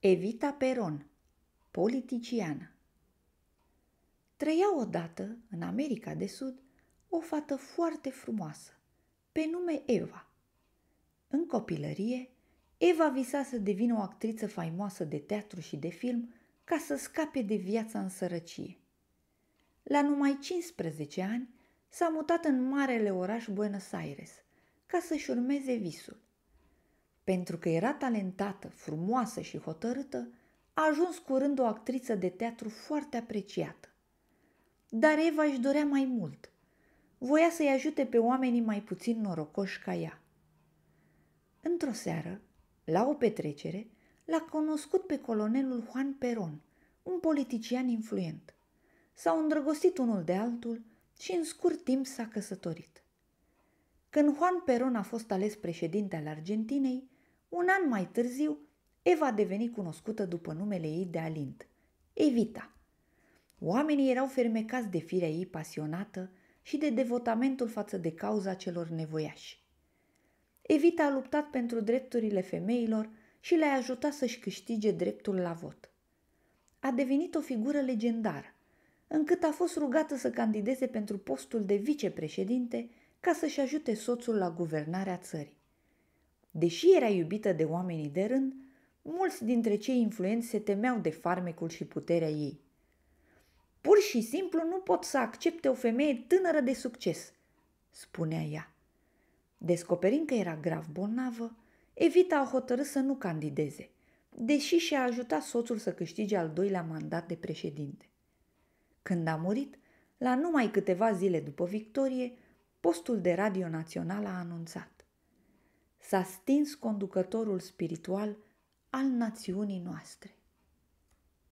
Evita Peron, politiciană Trăia odată, în America de Sud, o fată foarte frumoasă, pe nume Eva. În copilărie, Eva visa să devină o actriță faimoasă de teatru și de film ca să scape de viața în sărăcie. La numai 15 ani, s-a mutat în marele oraș Buenos Aires ca să-și urmeze visul. Pentru că era talentată, frumoasă și hotărâtă, a ajuns curând o actriță de teatru foarte apreciată. Dar Eva își dorea mai mult. Voia să-i ajute pe oamenii mai puțin norocoși ca ea. Într-o seară, la o petrecere, l-a cunoscut pe colonelul Juan Peron, un politician influent. S-au îndrăgostit unul de altul și în scurt timp s-a căsătorit. Când Juan Peron a fost ales președinte al Argentinei, un an mai târziu, Eva a devenit cunoscută după numele ei de alint, Evita. Oamenii erau fermecați de firea ei pasionată și de devotamentul față de cauza celor nevoiași. Evita a luptat pentru drepturile femeilor și le-a ajutat să-și câștige dreptul la vot. A devenit o figură legendară, încât a fost rugată să candideze pentru postul de vicepreședinte ca să-și ajute soțul la guvernarea țării. Deși era iubită de oamenii de rând, mulți dintre cei influenți se temeau de farmecul și puterea ei. Pur și simplu nu pot să accepte o femeie tânără de succes, spunea ea. Descoperind că era grav bolnavă, Evita a hotărât să nu candideze, deși și-a ajutat soțul să câștige al doilea mandat de președinte. Când a murit, la numai câteva zile după victorie, postul de radio național a anunțat s-a stins conducătorul spiritual al națiunii noastre.